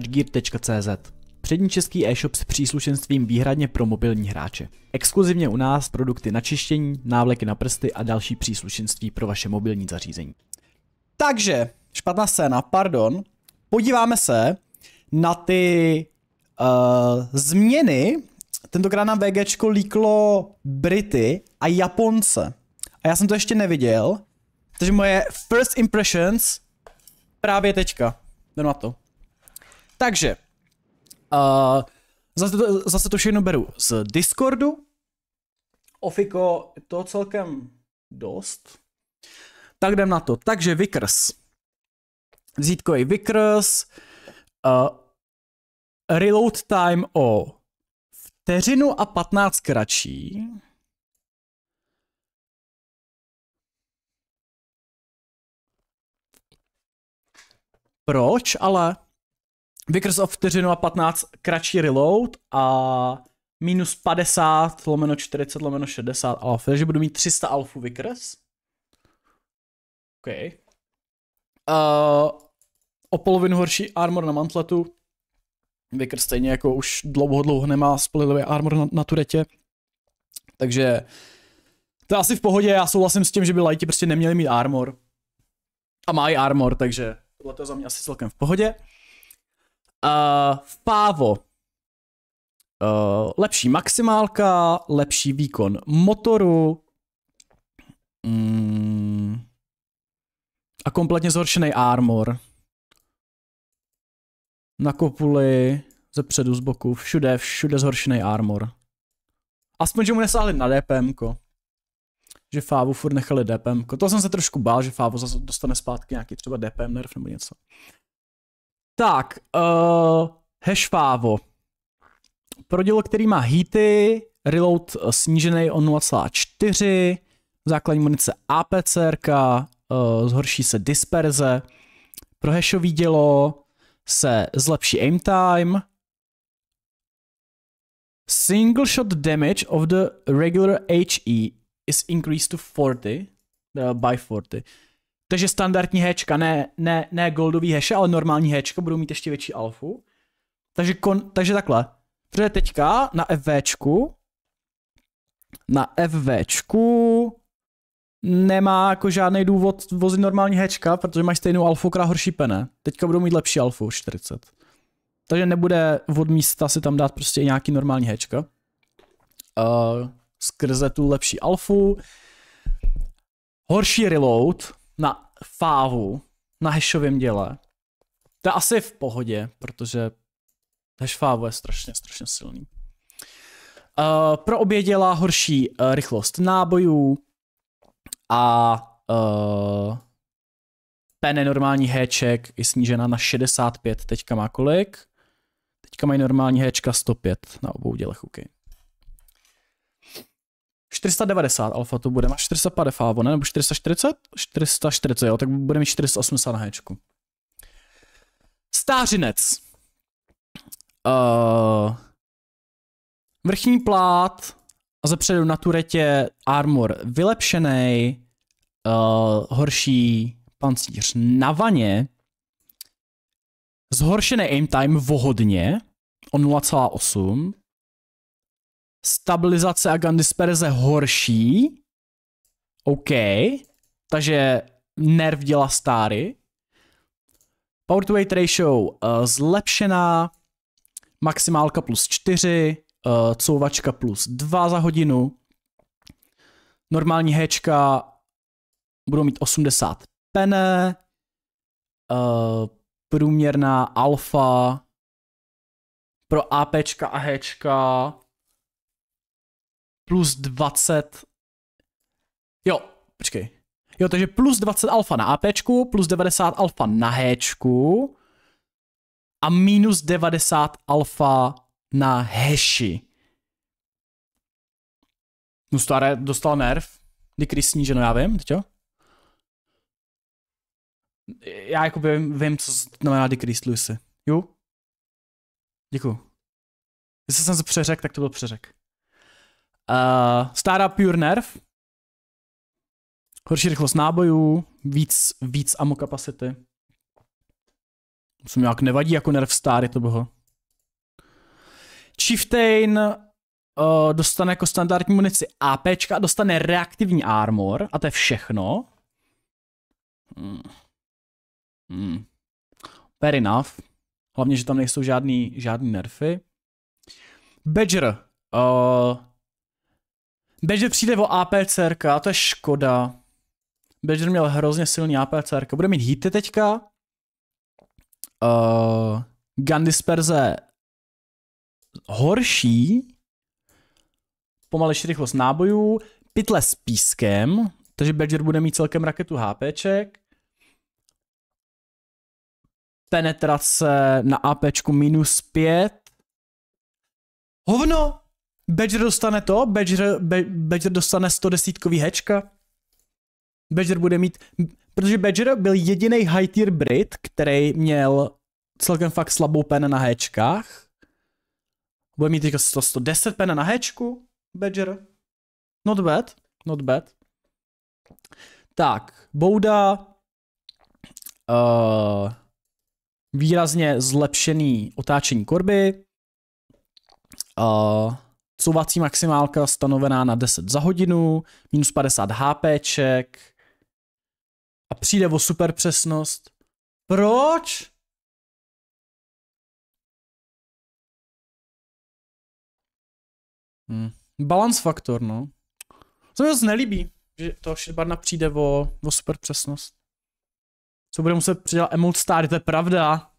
touchgear.cz Přední český e-shop s příslušenstvím výhradně pro mobilní hráče. Exkluzivně u nás produkty na čištění, návleky na prsty a další příslušenství pro vaše mobilní zařízení. Takže, špatná scéna, pardon. Podíváme se na ty uh, změny. Tentokrát na VGčko líklo Brity a Japonce. A já jsem to ještě neviděl. Takže moje first impressions právě teďka. Jdeme na to. Takže, uh, zase, to, zase to všechno beru z Discordu. Ofiko, to celkem dost. Tak jdem na to. Takže Vickers. Vzítko je Vickers. Uh, reload time o vteřinu a patnáct kratší. Proč ale? Vickers o vteřinu a 15 kratší reload a minus 50 lomeno 40 lomeno 60 alf, takže budu mít 300 alfu Vickers. OK. Uh, o polovinu horší armor na mantletu. Vicker stejně jako už dlouho dlouho nemá spolilivý armor na, na turetě. Takže to je asi v pohodě, já souhlasím s tím, že by lighti prostě neměli mít armor. A mají armor, takže tohle to je za mě asi celkem v pohodě. Uh, v pávo. Uh, lepší maximálka, lepší výkon motoru mm, a kompletně zhoršený armor. Na kopuli, ze předu, z boku, všude, všude zhoršený armor. Aspoň, že mu nesáhli na DPM. -ko. Že Fávu furt nechali DPM. -ko. To jsem se trošku bál, že Fávu zase dostane zpátky nějaký třeba DPM nerf nebo něco. Tak, uh, eh, hešvávo. Prodilo, který má heaty, reload eh, snížený o 0,4, základní munice APCR, uh, eh, zhorší se disperze, pro hešový dělo se zlepší aim time, single shot damage of the regular HE is increased to 40, uh, by 40. Takže standardní hečka, ne, ne, ne goldový heše, ale normální hečka budou mít ještě větší alfu. Takže, kon, takže takhle. Protože teďka na FVčku, na FVčku nemá jako žádný důvod vozit normální hečka, protože máš stejnou alfu, která horší pene. Teďka budou mít lepší alfu 40. Takže nebude od místa si tam dát prostě nějaký normální hečka. Uh, eh, skrze tu lepší alfu. Horší reload, na fávu, na hešovém děle, to je asi v pohodě, protože hash fávu je strašně, strašně silný. Uh, pro obě dělá horší uh, rychlost nábojů a uh, eh, pene normální héček je snížena na 65, teďka má kolik? Teďka mají normální héčka 105 na obou dělech, okay. 490 alfa to bude, máš 450, ne? Nebo 440? 440, jo, tak bude mít 480 na hečku. Stářinec. Uh, vrchní plát a zepředu na turetě armor vylepšený, uh, eh, horší pancíř na vaně, zhoršený aim time vohodně o stabilizace a gun disperze horší. OK. Takže nerv dělá stáry. Power to weight ratio uh, zlepšená. Maximálka plus 4. Uh, couvačka plus 2 za hodinu. Normální hečka budou mít 80 pene. Uh, průměrná alfa pro APčka a Hčka plus 20... Jo, počkej. Jo, takže plus 20 alfa na AP, plus 90 alfa na H a minus 90 alfa na heši. No staré, dostal nerv. Kdy sníženo, já vím, teď jo? Já jako vím, vím co znamená decrease Lucy. Jo? Děkuju. Jestli jsem se přeřek, tak to byl přeřek. Uh, eh, Stára Pure Nerf. Horší rychlost nábojů, víc, víc ammo kapacity. Musím nějak nevadí jako nerf Stary to boho. Chieftain uh, dostane jako standardní munici AP a dostane reaktivní armor a to je všechno. Hmm. Hmm. Fair enough. Hlavně, že tam nejsou žádný, žádný nerfy. Badger. Uh, Badger přijde o APCR, a to je škoda. Badger měl hrozně silný APCR. Bude mít hity teďka. Uh, eh, Gun Disperze horší. Pomalejší rychlost nábojů. Pytle s pískem. Takže Badger bude mít celkem raketu HPček. Penetrace na APčku minus 5. Hovno! Badger dostane to, Badger, Badger dostane 110 hečka. Badger bude mít, protože Badger byl jediný high tier Brit, který měl celkem fakt slabou pen na hečkách. Bude mít teďka 100, 110 pen na hečku, Badger. Not bad, not bad. Tak, Bouda, uh, výrazně zlepšený otáčení korby, uh, Couvací maximálka stanovená na 10 za hodinu, minus 50 HPček a přijde o super přesnost. Proč? Hmm. Balance faktor, no. To mi to nelíbí, že to shitbarna přijde o, o super přesnost. Co bude muset přidělat Emerald Star, to je pravda.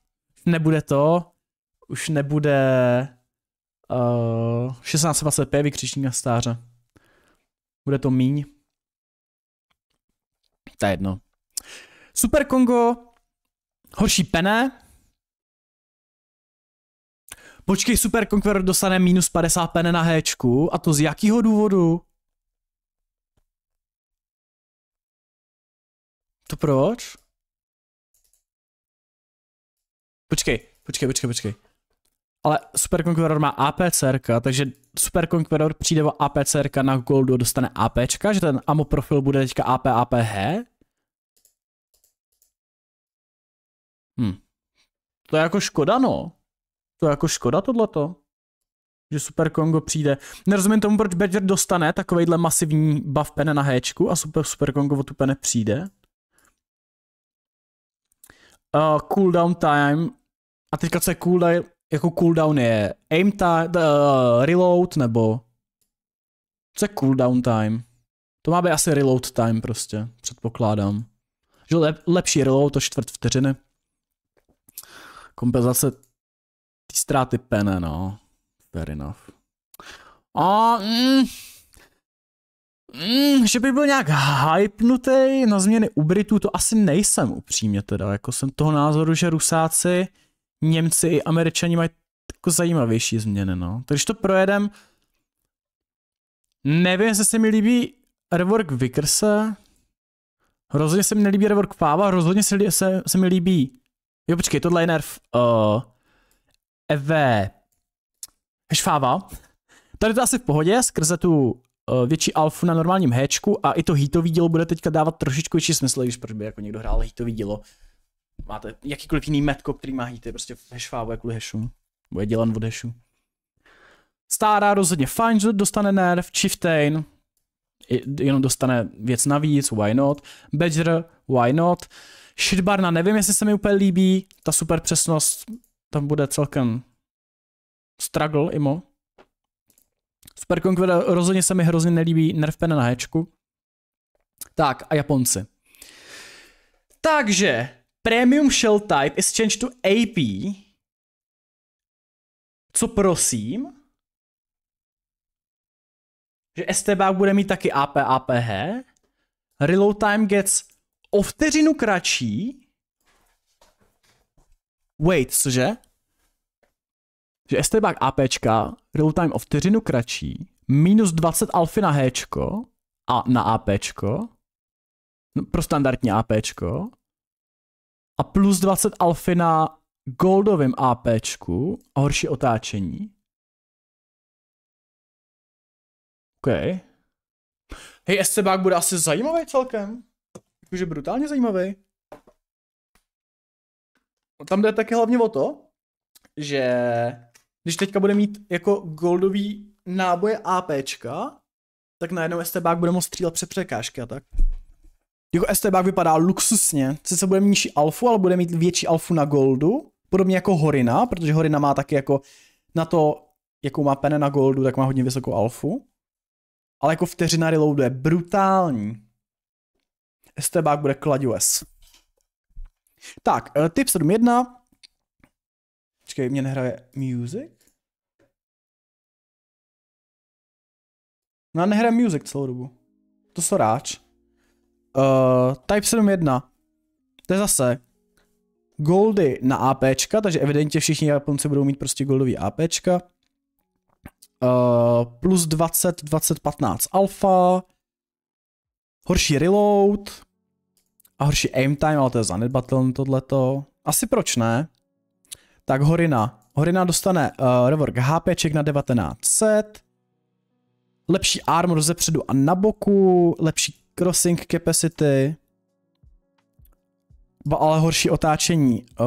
Nebude to. Už nebude Uh, 1620 vykřičník na stáře. Bude to míň. To je jedno. Super Kongo, horší pené. Počkej, Super Conqueror dostane minus 50 pene na Hčku a to z jakého důvodu? To proč? Počkej, počkej, počkej, počkej ale Super Conqueror má APCR, takže Super Conqueror přijde o APCR na Goldu dostane AP, že ten AMO profil bude teďka AP, APH. Hm. To je jako škoda, no. To je jako škoda tohleto. Že Super Kongo přijde. Nerozumím tomu, proč Badger dostane takovejhle masivní buff pene na Hčku a Super, Super Kongo o tu pene přijde. Uh, cooldown time. A teďka co je cooldown, jako cooldown je aim time, uh, reload nebo co je cooldown time? To má být asi reload time prostě, předpokládám. Že lep, lepší reload to čtvrt vteřiny. Kompenzace ty ztráty pene, no. Fair enough. A, mm, mm, že by byl nějak hypnutý na změny u Britů, to asi nejsem upřímně teda. Jako jsem toho názoru, že Rusáci Němci i Američani mají jako zajímavější změny, no. Takže to projedem. Nevím, jestli se mi líbí rework Vickersa. Rozhodně se mi nelíbí rework Fava, rozhodně se, se, se mi líbí. Jo, počkej, tohle je nerf. Eh, uh, hež Fava. Tady to asi v pohodě, skrze tu uh, větší alfu na normálním hečku a i to hitový dílo bude teďka dávat trošičku větší smysl, když proč by jako někdo hrál hitový dílo máte jakýkoliv jiný metko, který má hýty, prostě hashfávu kvůli hashu. je dělan od hashu. Stára rozhodně fajn, že dostane nerf, Chieftain, jenom dostane věc navíc, why not, Badger, why not, Shitbarna, nevím, jestli se mi úplně líbí, ta super přesnost, tam bude celkem struggle, imo. Super Conqueror rozhodně se mi hrozně nelíbí, nerf pen na hečku. Tak a Japonci. Takže, Premium shell type is changed to AP. Co prosím? Že STB bude mít taky AP, APH. Reload time gets o vteřinu kratší. Wait, cože? Že STB APčka, reload time o vteřinu kratší, minus 20 alfy na Hčko a na APčko, no, pro standardní APčko, a plus 20 alfy na goldovém APčku a horší otáčení. OK. Hej, SCBák bude asi zajímavý celkem. Je brutálně zajímavý. Tam jde taky hlavně o to, že když teďka bude mít jako goldový náboje APčka, tak najednou STBák bude moct střílet před překážky a tak. Jako STBák vypadá luxusně, sice bude mít nižší alfu, ale bude mít větší alfu na goldu, podobně jako Horina, protože Horina má taky jako na to, jakou má pene na goldu, tak má hodně vysokou alfu. Ale jako vteřina reloadu je brutální. STBák bude kladivés. Tak, eh, tip 7.1. Počkej, mě nehraje music? No nehraje music celou dobu. To soráč. Uh, Type 7.1. To je zase goldy na APčka, takže evidentně všichni Japonci budou mít prostě goldový APčka. Uh, eh, plus 20, 20, 15 alfa, horší reload a horší aim time, ale to je zanedbatelné tohleto. Asi proč ne? Tak Horina. Horina dostane uh, rework HPček na 1900, lepší armor ze předu a na boku, lepší crossing capacity, ale horší otáčení eh,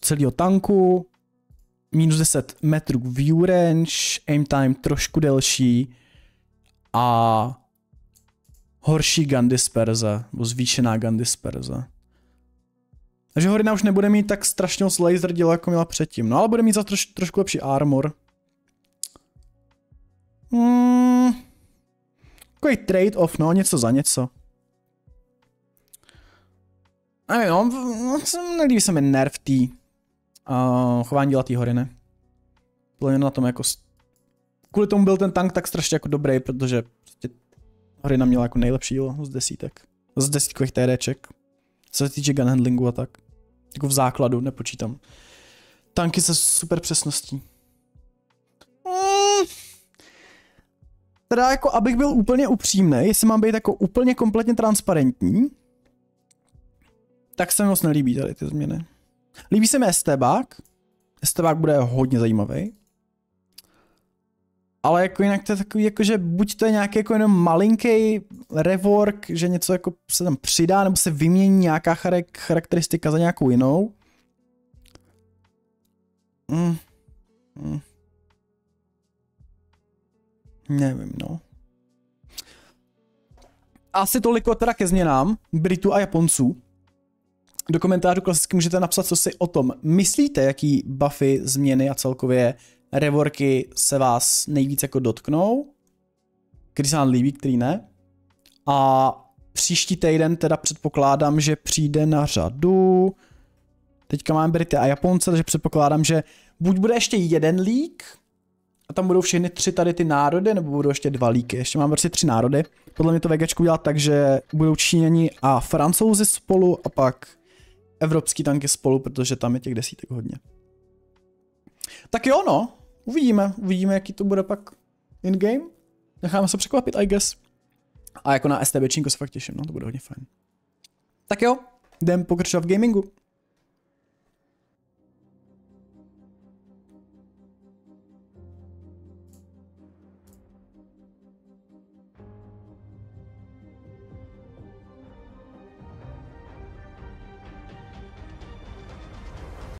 celého tanku, minus 10 metrů view range, aim time trošku delší a horší gun disperze, nebo zvýšená gun disperze. Takže Horina už nebude mít tak moc laser dílo, jako měla předtím. No ale bude mít za troš, trošku lepší armor. Hmm. Takový trade-off, no, něco za něco. Nevím, no, no nelíbí se mi nerv tý uh, chování dělatý hory, ne? Bylo na tom jako... Kvůli tomu byl ten tank tak strašně jako dobrý, protože prostě na měla jako nejlepší jílo z desítek. Z desítkových TDček. Co se týče handlingu a tak. Jako v základu, nepočítám. Tanky se super přesností. teda jako, abych byl úplně upřímný, jestli mám být jako úplně kompletně transparentní, tak se mi moc nelíbí tady ty změny. Líbí se mi Estebák. Estebák bude hodně zajímavý. Ale jako jinak to je takový, jako že buď to je nějaký jako jenom malinký rework, že něco jako se tam přidá, nebo se vymění nějaká charakteristika za nějakou jinou. Mm. Mm. Nevím, no. Asi toliko teda ke změnám Britů a Japonců. Do komentářů klasicky můžete napsat, co si o tom myslíte, jaký buffy, změny a celkově reworky se vás nejvíc jako dotknou, který se vám líbí, který ne. A příští týden teda předpokládám, že přijde na řadu. Teďka máme Brity a Japonce, takže předpokládám, že buď bude ještě jeden lík, a tam budou všechny tři tady ty národy, nebo budou ještě dva líky, ještě mám prostě tři národy. Podle mě to VGčko udělá tak, že budou Číňani a Francouzi spolu a pak evropský tanky spolu, protože tam je těch desítek hodně. Tak jo no, uvidíme, uvidíme jaký to bude pak in-game. Necháme se překvapit, I guess. A jako na STBčínko se fakt těším, no to bude hodně fajn. Tak jo, jdem pokračovat v gamingu.